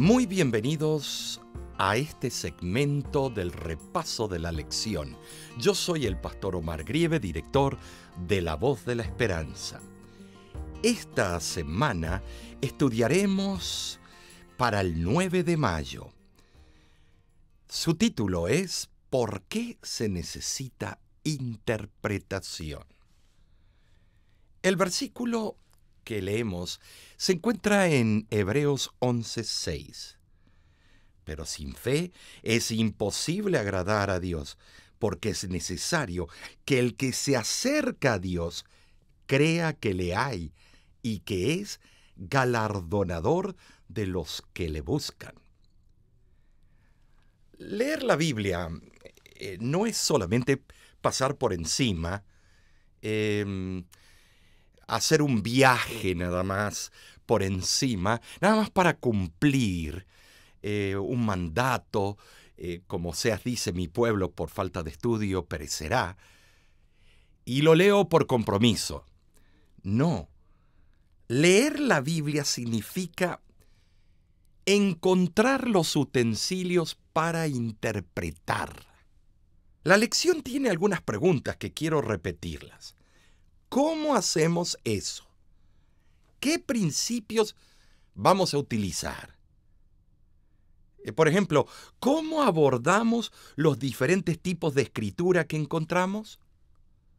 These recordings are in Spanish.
Muy bienvenidos a este segmento del repaso de la lección. Yo soy el pastor Omar Grieve, director de La Voz de la Esperanza. Esta semana estudiaremos para el 9 de mayo. Su título es ¿Por qué se necesita interpretación? El versículo leemos se encuentra en Hebreos 11:6. Pero sin fe es imposible agradar a Dios, porque es necesario que el que se acerca a Dios crea que le hay y que es galardonador de los que le buscan. Leer la Biblia eh, no es solamente pasar por encima, em, hacer un viaje nada más por encima, nada más para cumplir eh, un mandato, eh, como seas dice mi pueblo por falta de estudio perecerá, y lo leo por compromiso. No, leer la Biblia significa encontrar los utensilios para interpretar. La lección tiene algunas preguntas que quiero repetirlas. ¿Cómo hacemos eso? ¿Qué principios vamos a utilizar? Eh, por ejemplo, ¿cómo abordamos los diferentes tipos de escritura que encontramos?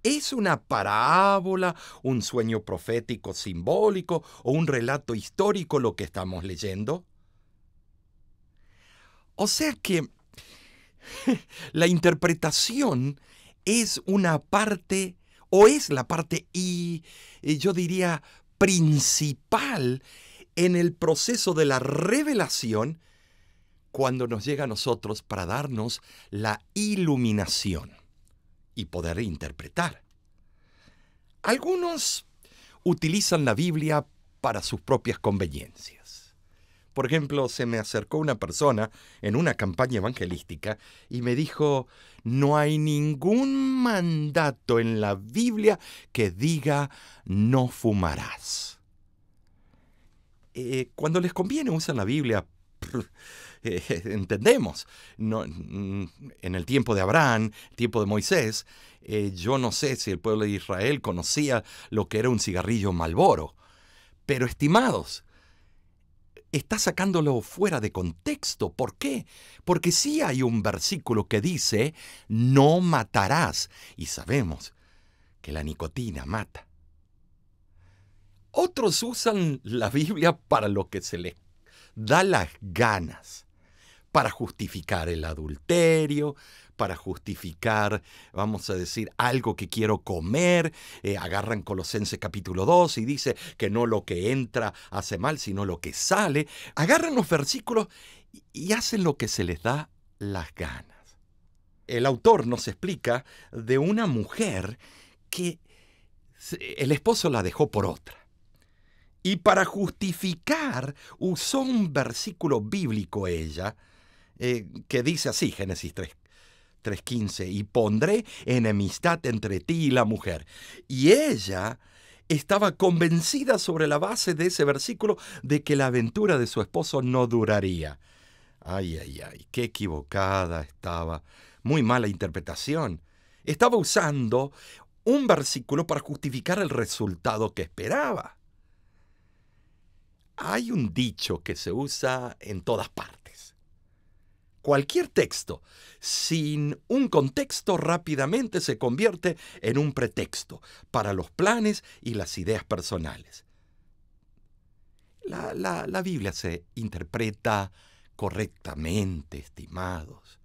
¿Es una parábola, un sueño profético simbólico o un relato histórico lo que estamos leyendo? O sea que la interpretación es una parte o es la parte y eh, yo diría principal en el proceso de la revelación cuando nos llega a nosotros para darnos la iluminación y poder interpretar. Algunos utilizan la Biblia para sus propias conveniencias. Por ejemplo, se me acercó una persona en una campaña evangelística y me dijo, no hay ningún mandato en la Biblia que diga no fumarás. Eh, cuando les conviene usar la Biblia, eh, entendemos. Mm, en el tiempo de Abraham, tiempo de Moisés, eh, yo no sé si el pueblo de Israel conocía lo que era un cigarrillo malboro. Pero estimados, está sacándolo fuera de contexto. ¿Por qué? Porque sí hay un versículo que dice, no matarás. Y sabemos que la nicotina mata. Otros usan la Biblia para lo que se les da las ganas para justificar el adulterio, para justificar, vamos a decir, algo que quiero comer. Eh, agarran Colosenses capítulo 2 y dice que no lo que entra hace mal, sino lo que sale. Agarran los versículos y hacen lo que se les da las ganas. El autor nos explica de una mujer que el esposo la dejó por otra. Y para justificar usó un versículo bíblico ella, eh, que dice así Génesis 3. 3.15, y pondré enemistad entre ti y la mujer. Y ella estaba convencida sobre la base de ese versículo de que la aventura de su esposo no duraría. Ay, ay, ay, qué equivocada estaba. Muy mala interpretación. Estaba usando un versículo para justificar el resultado que esperaba. Hay un dicho que se usa en todas partes cualquier texto sin un contexto rápidamente se convierte en un pretexto para los planes y las ideas personales. La, Biblia se interpreta correctamente, estimados.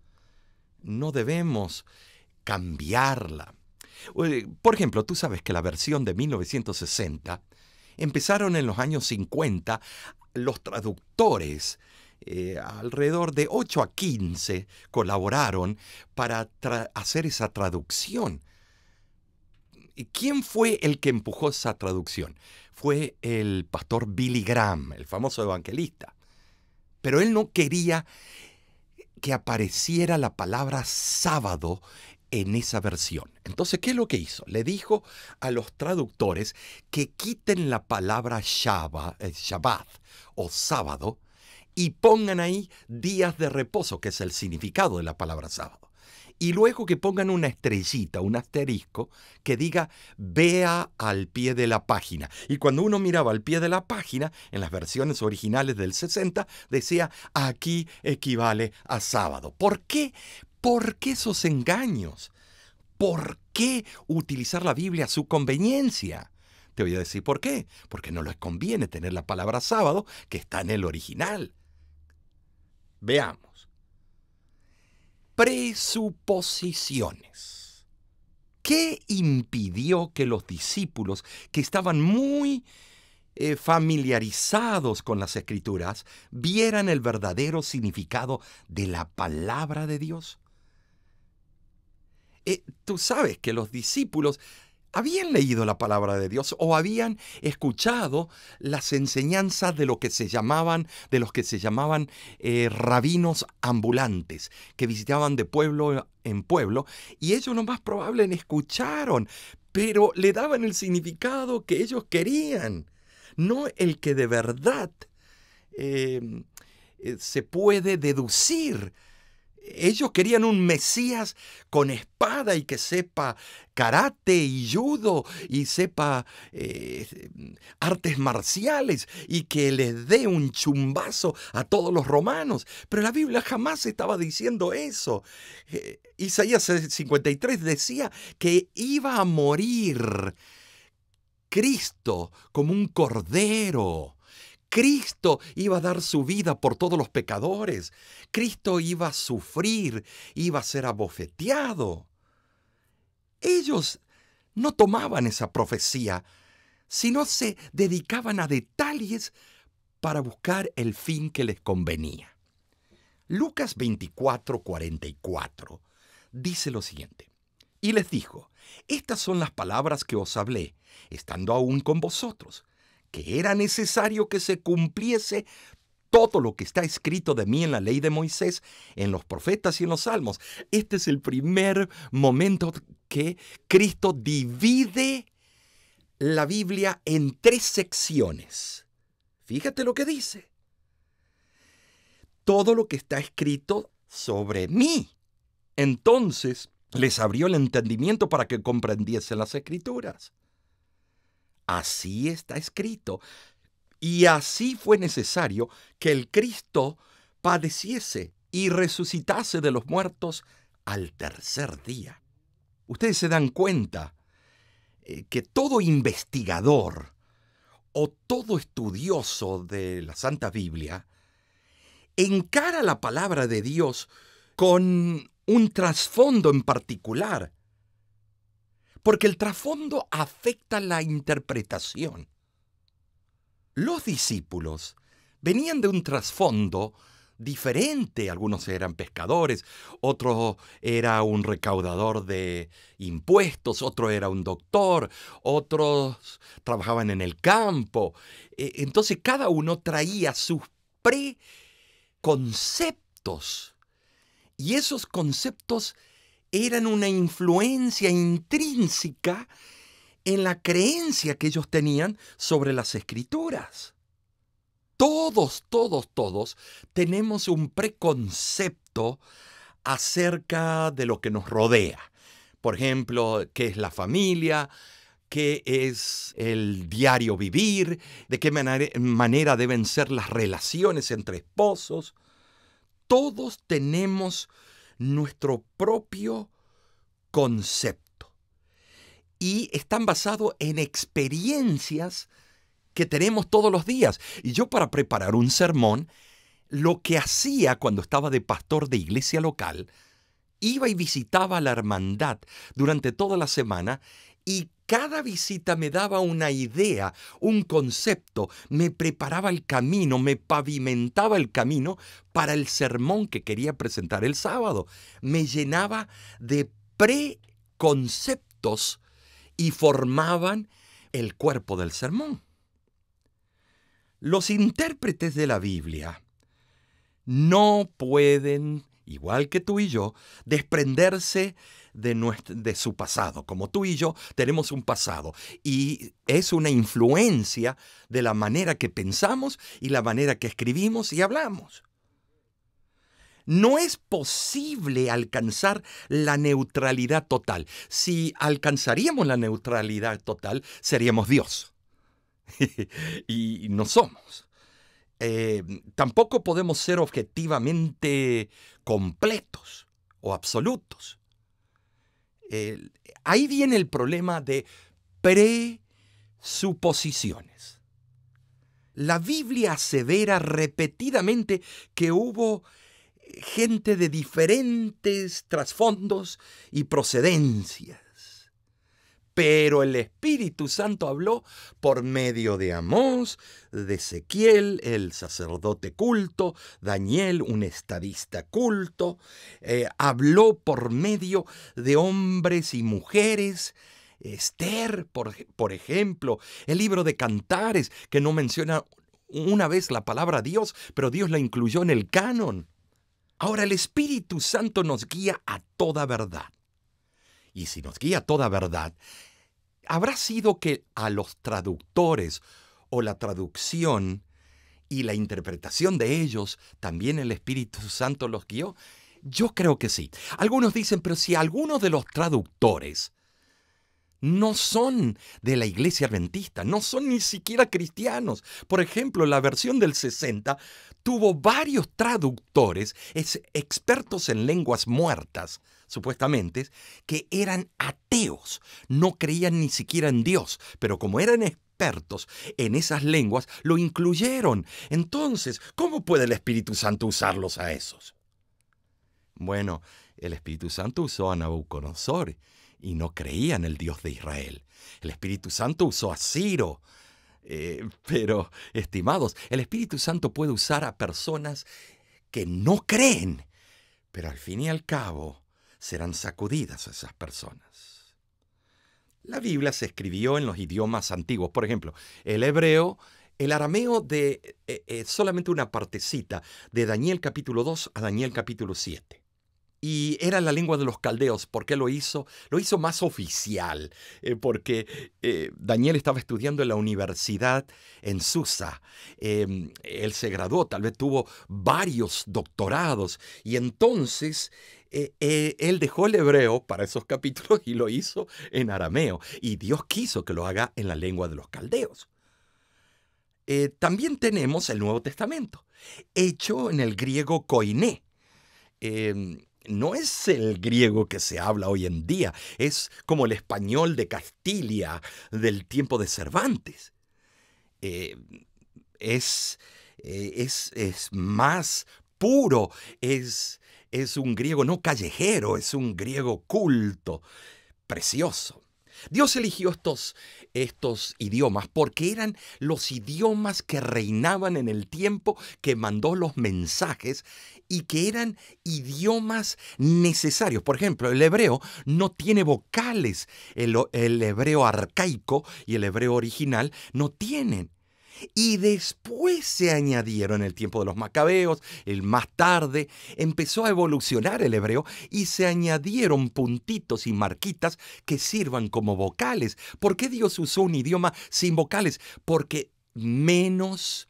No debemos cambiarla. Por ejemplo, tú sabes que la versión de 1960 empezaron en los años 50 los traductores eh, alrededor de 8 a 15 colaboraron para hacer esa traducción. ¿Y quién fue el que empujó esa traducción? Fue el pastor Billy Graham, el famoso evangelista. Pero él no quería que apareciera la palabra sábado en esa versión. Entonces, ¿qué es lo que hizo? Le dijo a los traductores que quiten la palabra eh, Shabbat o sábado y pongan ahí días de reposo, que es el significado de la palabra sábado. Y luego que pongan una estrellita, un asterisco, que diga vea al pie de la página. Y cuando uno miraba al pie de la página, en las versiones originales del 60, decía aquí equivale a sábado. ¿Por qué? ¿Por qué esos engaños? ¿Por qué utilizar la Biblia a su conveniencia? Te voy a decir por qué. Porque no les conviene tener la palabra sábado que está en el original. Veamos. Presuposiciones. ¿Qué impidió que los discípulos, que estaban muy eh, familiarizados con las escrituras, vieran el verdadero significado de la palabra de Dios? Eh, tú sabes que los discípulos habían leído la palabra de Dios o habían escuchado las enseñanzas de lo que se llamaban, de los que se llamaban eh, rabinos ambulantes, que visitaban de pueblo en pueblo, y ellos lo más probable escucharon, pero le daban el significado que ellos querían, no el que de verdad eh, eh, se puede deducir ellos querían un Mesías con espada y que sepa karate y judo y sepa eh, artes marciales y que les dé un chumbazo a todos los romanos. Pero la Biblia jamás estaba diciendo eso. Isaías 53 decía que iba a morir Cristo como un cordero Cristo iba a dar su vida por todos los pecadores. Cristo iba a sufrir, iba a ser abofeteado. Ellos no tomaban esa profecía, sino se dedicaban a detalles para buscar el fin que les convenía. Lucas 24, dice lo siguiente. Y les dijo, estas son las palabras que os hablé, estando aún con vosotros que era necesario que se cumpliese todo lo que está escrito de mí en la ley de Moisés, en los profetas y en los salmos. Este es el primer momento que Cristo divide la Biblia en tres secciones. Fíjate lo que dice. Todo lo que está escrito sobre mí. Entonces les abrió el entendimiento para que comprendiesen las escrituras. Así está escrito. Y así fue necesario que el Cristo padeciese y resucitase de los muertos al tercer día. Ustedes se dan cuenta eh, que todo investigador o todo estudioso de la Santa Biblia encara la palabra de Dios con un trasfondo en particular porque el trasfondo afecta la interpretación. Los discípulos venían de un trasfondo diferente. Algunos eran pescadores, otro era un recaudador de impuestos, otro era un doctor, otros trabajaban en el campo. E, entonces cada uno traía sus preconceptos y esos conceptos eran una influencia intrínseca en la creencia que ellos tenían sobre las escrituras. Todos, todos, todos tenemos un preconcepto acerca de lo que nos rodea. Por ejemplo, qué es la familia, qué es el diario vivir, de qué manera deben ser las relaciones entre esposos. Todos tenemos nuestro propio concepto. Y están basados en experiencias que tenemos todos los días. Y yo para preparar un sermón, lo que hacía cuando estaba de pastor de iglesia local, iba y visitaba la hermandad durante toda la semana y cada visita me daba una idea, un concepto, me preparaba el camino, me pavimentaba el camino para el sermón que quería presentar el sábado. Me llenaba de preconceptos y formaban el cuerpo del sermón. Los intérpretes de la Biblia no pueden, igual que tú y yo, desprenderse de, su pasado. Como tú y yo tenemos un pasado y es una influencia de la manera que pensamos y la manera que escribimos y hablamos. No es posible alcanzar la neutralidad total. Si alcanzaríamos la neutralidad total, seríamos Dios. y no somos. Eh, tampoco podemos ser objetivamente completos o absolutos ahí viene el problema de presuposiciones. La Biblia asevera repetidamente que hubo gente de diferentes trasfondos y procedencias pero el Espíritu Santo habló por medio de Amós, de Ezequiel, el sacerdote culto, Daniel, un estadista culto, eh, habló por medio de hombres y mujeres, Esther, por, por ejemplo, el libro de Cantares, que no menciona una vez la palabra Dios, pero Dios la incluyó en el canon. Ahora el Espíritu Santo nos guía a toda verdad. Y si nos guía a toda verdad, habrá sido que a los traductores o la traducción y la interpretación de ellos también el Espíritu Santo los guió. Yo creo que sí. Algunos dicen, pero si algunos de los traductores no son de la iglesia adventista, no son ni siquiera cristianos. Por ejemplo, la versión del 60 tuvo varios traductores expertos en lenguas muertas, supuestamente, que eran ateos, no creían ni siquiera en Dios, pero como eran expertos en esas lenguas, lo incluyeron. Entonces, ¿cómo puede el Espíritu Santo usarlos a esos? Bueno, el Espíritu Santo usó a Nabucodonosor y no creían en el Dios de Israel. El Espíritu Santo usó a Ciro. Eh, pero, estimados, el Espíritu Santo puede usar a personas que no creen, pero al fin y al cabo serán sacudidas esas personas. La Biblia se escribió en los idiomas antiguos, por ejemplo, el hebreo, el arameo de eh, eh, solamente una partecita, de Daniel capítulo 2 a Daniel capítulo 7. Y era la lengua de los caldeos. ¿Por qué lo hizo? Lo hizo más oficial, eh, porque eh, Daniel estaba estudiando en la universidad en Susa. Em, él se graduó, tal vez tuvo varios doctorados. Y entonces eh, él dejó el hebreo para esos capítulos y lo hizo en arameo. Y Dios quiso que lo haga en la lengua de los caldeos. también tenemos el Nuevo Testamento, hecho en el griego koiné. Em, no es el griego que se habla hoy en día, es como el español de Castilla del tiempo de Cervantes. Eh, es, eh, es, es, más puro, es, es un griego no callejero, es un griego culto, precioso. Dios eligió estos, estos idiomas porque eran los idiomas que reinaban en el tiempo que mandó los mensajes y que eran idiomas necesarios. Por ejemplo, el hebreo no tiene vocales. El, el hebreo arcaico y el hebreo original no tienen y después se añadieron el tiempo de los macabeos, el más tarde, empezó a evolucionar el hebreo y se añadieron puntitos y marquitas que sirvan como vocales. ¿Por qué Dios usó un idioma sin vocales? Porque menos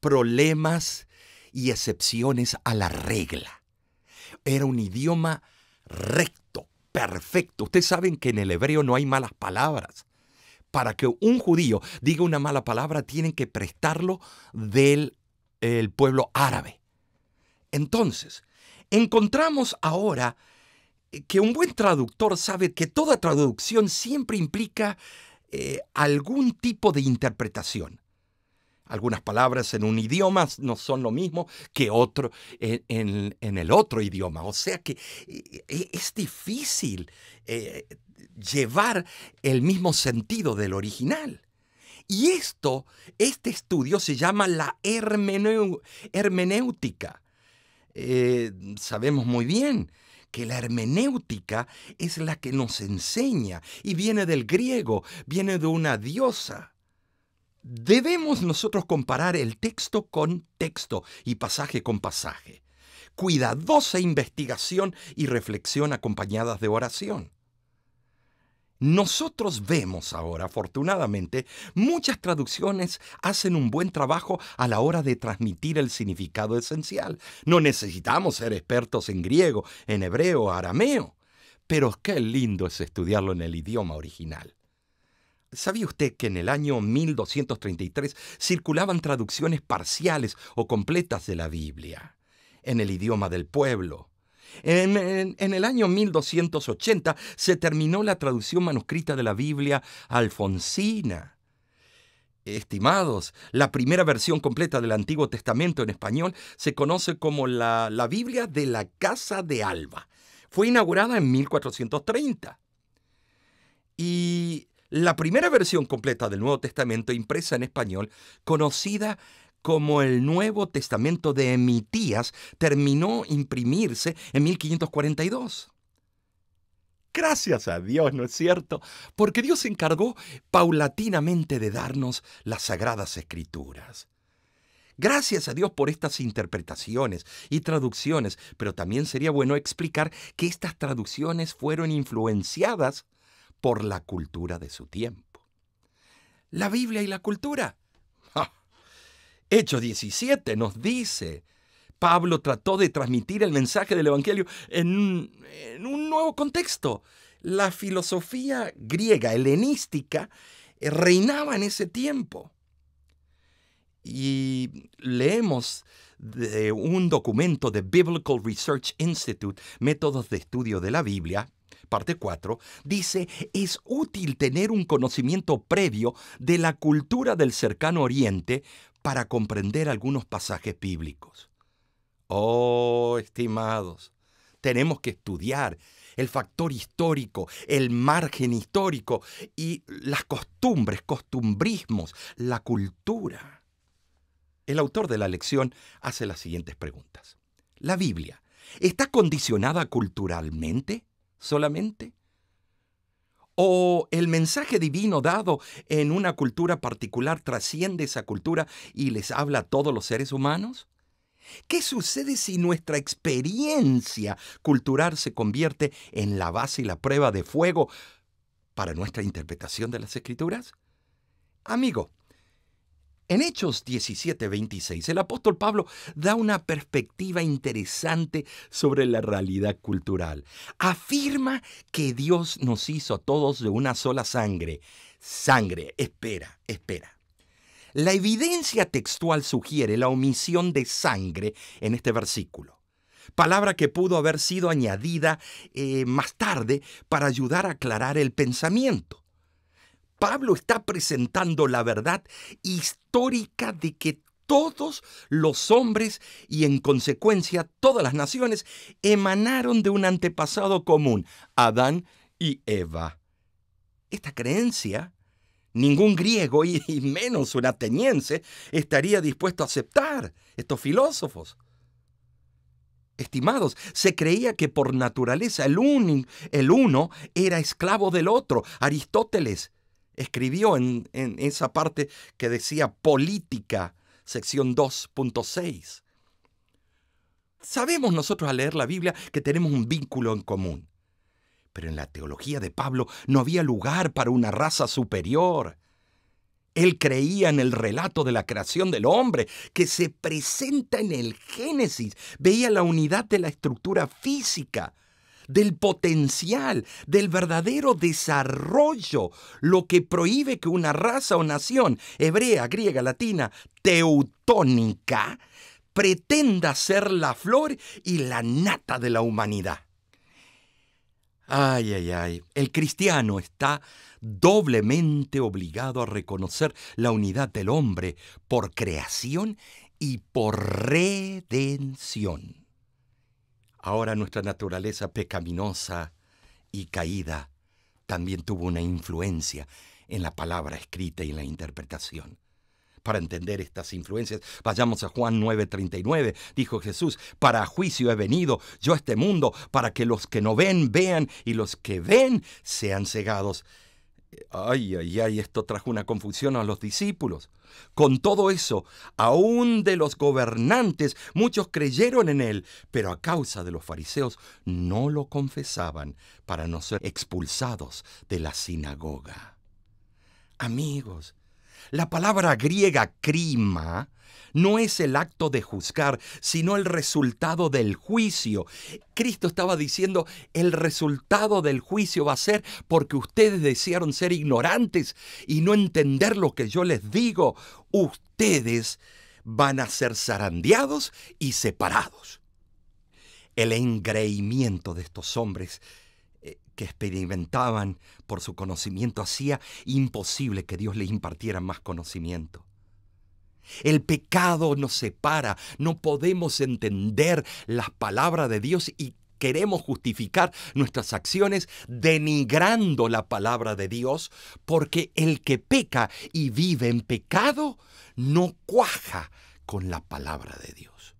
problemas y excepciones a la regla. Era un idioma recto, perfecto. Ustedes saben que en el hebreo no hay malas palabras para que un judío diga una mala palabra, tienen que prestarlo del pueblo árabe. Entonces, encontramos ahora que un buen traductor sabe que toda traducción siempre implica eh, algún tipo de interpretación. Algunas palabras en un idioma no son lo mismo que otro en, el otro idioma. O sea que eh, eh, es difícil eh, llevar el mismo sentido del original. Y esto, este estudio se llama la hermenéutica. sabemos muy bien que la hermenéutica es la que nos enseña y viene del griego, viene de una diosa. Debemos nosotros comparar el texto con texto y pasaje con pasaje. Cuidadosa investigación y reflexión acompañadas de oración. Nosotros vemos ahora, afortunadamente, muchas traducciones hacen un buen trabajo a la hora de transmitir el significado esencial. No necesitamos ser expertos en griego, en hebreo, arameo, pero qué lindo es estudiarlo en el idioma original. ¿Sabía usted que en el año 1233 circulaban traducciones parciales o completas de la Biblia en el idioma del pueblo? En, el año 1280 se terminó la traducción manuscrita de la Biblia alfonsina. Estimados, la primera versión completa del Antiguo Testamento en español se conoce como la, la Biblia de la Casa de Alba. Fue inaugurada en 1430. Y la primera versión completa del Nuevo Testamento impresa en español, conocida como el Nuevo Testamento de Emitías, terminó imprimirse en 1542. Gracias a Dios, ¿no es cierto? Porque Dios se encargó paulatinamente de darnos las sagradas escrituras. Gracias a Dios por estas interpretaciones y traducciones, pero también sería bueno explicar que estas traducciones fueron influenciadas por la cultura de su tiempo. La Biblia y la cultura. Hecho Hechos 17 nos dice, Pablo trató de transmitir el mensaje del Evangelio en, en un nuevo contexto. La filosofía griega, helenística, eh, reinaba en ese tiempo. Y leemos de un documento de Biblical Research Institute, Métodos de Estudio de la Biblia, parte 4, dice, es útil tener un conocimiento previo de la cultura del cercano oriente para comprender algunos pasajes bíblicos. Oh, estimados, tenemos que estudiar el factor histórico, el margen histórico y las costumbres, costumbrismos, la cultura. El autor de la lección hace las siguientes preguntas. ¿La Biblia está condicionada culturalmente? solamente? ¿O el mensaje divino dado en una cultura particular trasciende esa cultura y les habla a todos los seres humanos? ¿Qué sucede si nuestra experiencia cultural se convierte en la base y la prueba de fuego para nuestra interpretación de las escrituras? Amigo, en Hechos 17:26, el apóstol Pablo da una perspectiva interesante sobre la realidad cultural. Afirma que Dios nos hizo a todos de una sola sangre. Sangre, espera, espera. La evidencia textual sugiere la omisión de sangre en este versículo palabra que pudo haber sido añadida eh, más tarde para ayudar a aclarar el pensamiento. Pablo está presentando la verdad histórica de que todos los hombres y en consecuencia todas las naciones emanaron de un antepasado común, Adán y Eva. Esta creencia, ningún griego y, menos un ateniense estaría dispuesto a aceptar estos filósofos. Estimados, se creía que por naturaleza el, el uno era esclavo del otro. Aristóteles, escribió en, esa parte que decía política, sección 2.6. Sabemos nosotros al leer la Biblia que tenemos un vínculo en común. Pero en la teología de Pablo no había lugar para una raza superior. Él creía en el relato de la creación del hombre que se presenta en el Génesis. Veía la unidad de la estructura física del potencial, del verdadero desarrollo, lo que prohíbe que una raza o nación hebrea, griega, latina, teutónica, pretenda ser la flor y la nata de la humanidad. Ay, ay, ay, el cristiano está doblemente obligado a reconocer la unidad del hombre por creación y por redención. Ahora nuestra naturaleza pecaminosa y caída también tuvo una influencia en la palabra escrita y en la interpretación. Para entender estas influencias, vayamos a Juan 9:39. Dijo Jesús, para juicio he venido yo a este mundo, para que los que no ven vean y los que ven sean cegados ay, ay, ay, esto trajo una confusión a los discípulos. Con todo eso, aún de los gobernantes, muchos creyeron en él, pero a causa de los fariseos no lo confesaban para no ser expulsados de la sinagoga. Amigos, la palabra griega crima no es el acto de juzgar, sino el resultado del juicio. Cristo estaba diciendo, el resultado del juicio va a ser porque ustedes desearon ser ignorantes y no entender lo que yo les digo. Ustedes van a ser zarandeados y separados. El engreimiento de estos hombres que experimentaban por su conocimiento hacía imposible que Dios les impartiera más conocimiento. El pecado nos separa, no podemos entender la palabra de Dios y queremos justificar nuestras acciones denigrando la palabra de Dios, porque el que peca y vive en pecado no cuaja con la palabra de Dios,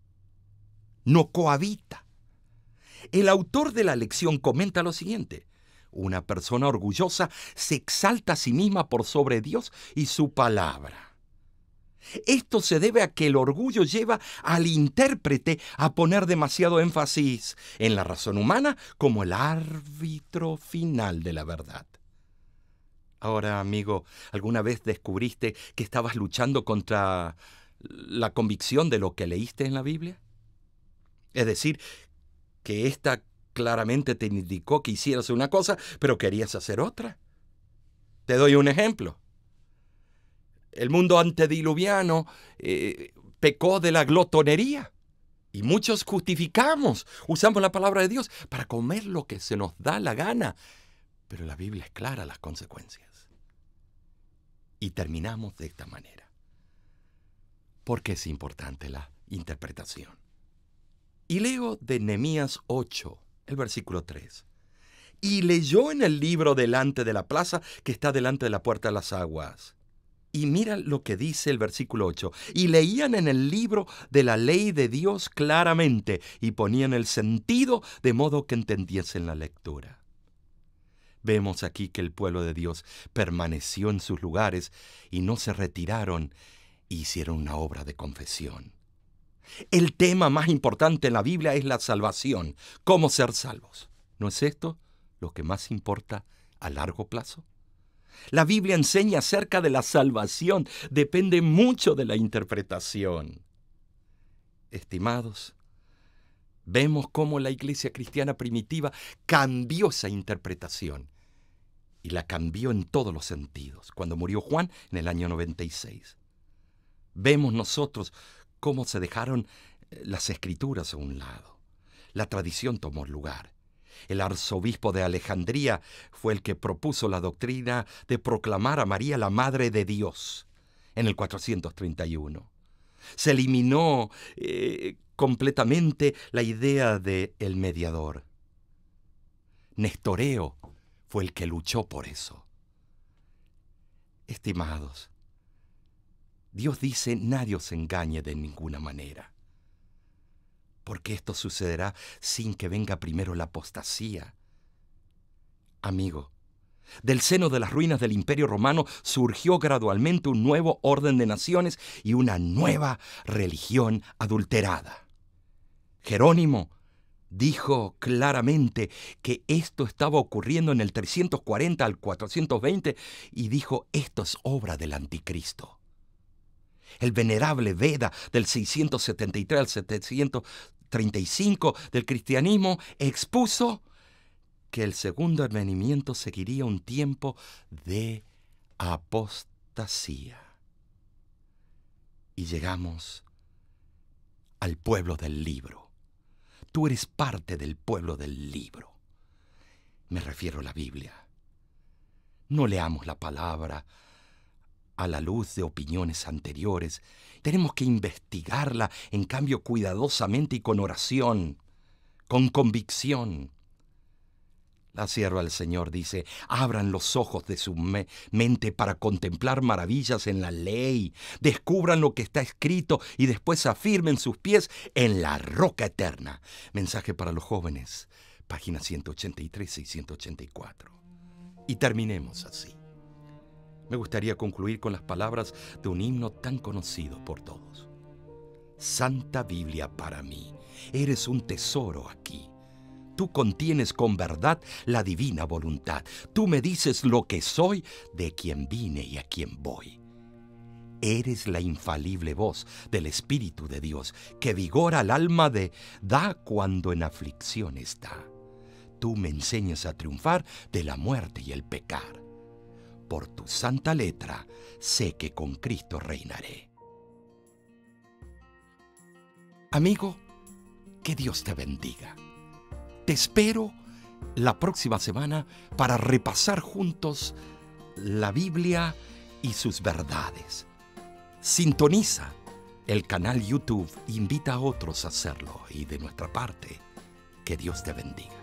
no cohabita. El autor de la lección comenta lo siguiente. Una persona orgullosa se exalta a sí misma por sobre Dios y su palabra. Esto se debe a que el orgullo lleva al intérprete a poner demasiado énfasis en la razón humana como el árbitro final de la verdad. Ahora, amigo, ¿alguna vez descubriste que estabas luchando contra la convicción de lo que leíste en la Biblia? Es decir, que esta claramente te indicó que hicieras una cosa, pero querías hacer otra. Te doy un ejemplo. El mundo antediluviano eh, pecó de la glotonería. Y muchos justificamos, usamos la palabra de Dios para comer lo que se nos da la gana. Pero la Biblia es clara las consecuencias. Y terminamos de esta manera. Porque es importante la interpretación. Y leo de Nehemías 8, el versículo 3. Y leyó en el libro delante de la plaza que está delante de la puerta de las aguas. Y mira lo que dice el versículo 8. Y leían en el libro de la ley de Dios claramente y ponían el sentido de modo que entendiesen la lectura. Vemos aquí que el pueblo de Dios permaneció en sus lugares y no se retiraron e hicieron una obra de confesión. El tema más importante en la Biblia es la salvación, cómo ser salvos. ¿No es esto lo que más importa a largo plazo? La Biblia enseña acerca de la salvación, depende mucho de la interpretación. Estimados, vemos cómo la iglesia cristiana primitiva cambió esa interpretación y la cambió en todos los sentidos cuando murió Juan en el año 96. Vemos nosotros cómo se dejaron eh, las escrituras a un lado. La tradición tomó lugar. El arzobispo de Alejandría fue el que propuso la doctrina de proclamar a María la Madre de Dios en el 431. Se eliminó eh, completamente la idea de el mediador. Nestoreo fue el que luchó por eso. Estimados, Dios dice, nadie os engañe de ninguna manera. Porque esto sucederá sin que venga primero la apostasía. Amigo, del seno de las ruinas del imperio romano surgió gradualmente un nuevo orden de naciones y una nueva religión adulterada. Jerónimo dijo claramente que esto estaba ocurriendo en el 340 al 420 y dijo, esto es obra del anticristo el venerable Veda del 673 al 735 del cristianismo expuso que el segundo advenimiento seguiría un tiempo de apostasía. Y llegamos al pueblo del libro. Tú eres parte del pueblo del libro. Me refiero a la Biblia. No leamos la palabra a la luz de opiniones anteriores. Tenemos que investigarla, en cambio, cuidadosamente y con oración, con convicción. La sierva del Señor dice, abran los ojos de su mente para contemplar maravillas en la ley, descubran lo que está escrito y después afirmen sus pies en la roca eterna. Mensaje para los jóvenes, páginas 183 y 184. Y terminemos así. Me gustaría concluir con las palabras de un himno tan conocido por todos. Santa Biblia para mí, eres un tesoro aquí. Tú contienes con verdad la divina voluntad. Tú me dices lo que soy, de quien vine y a quien voy. Eres la infalible voz del Espíritu de Dios que vigora al alma de da cuando en aflicción está. Tú me enseñas a triunfar de la muerte y el pecar por tu santa letra, sé que con Cristo reinaré. Amigo, que Dios te bendiga. Te espero la próxima semana para repasar juntos la Biblia y sus verdades. Sintoniza el canal YouTube, invita a otros a hacerlo y de nuestra parte, que Dios te bendiga.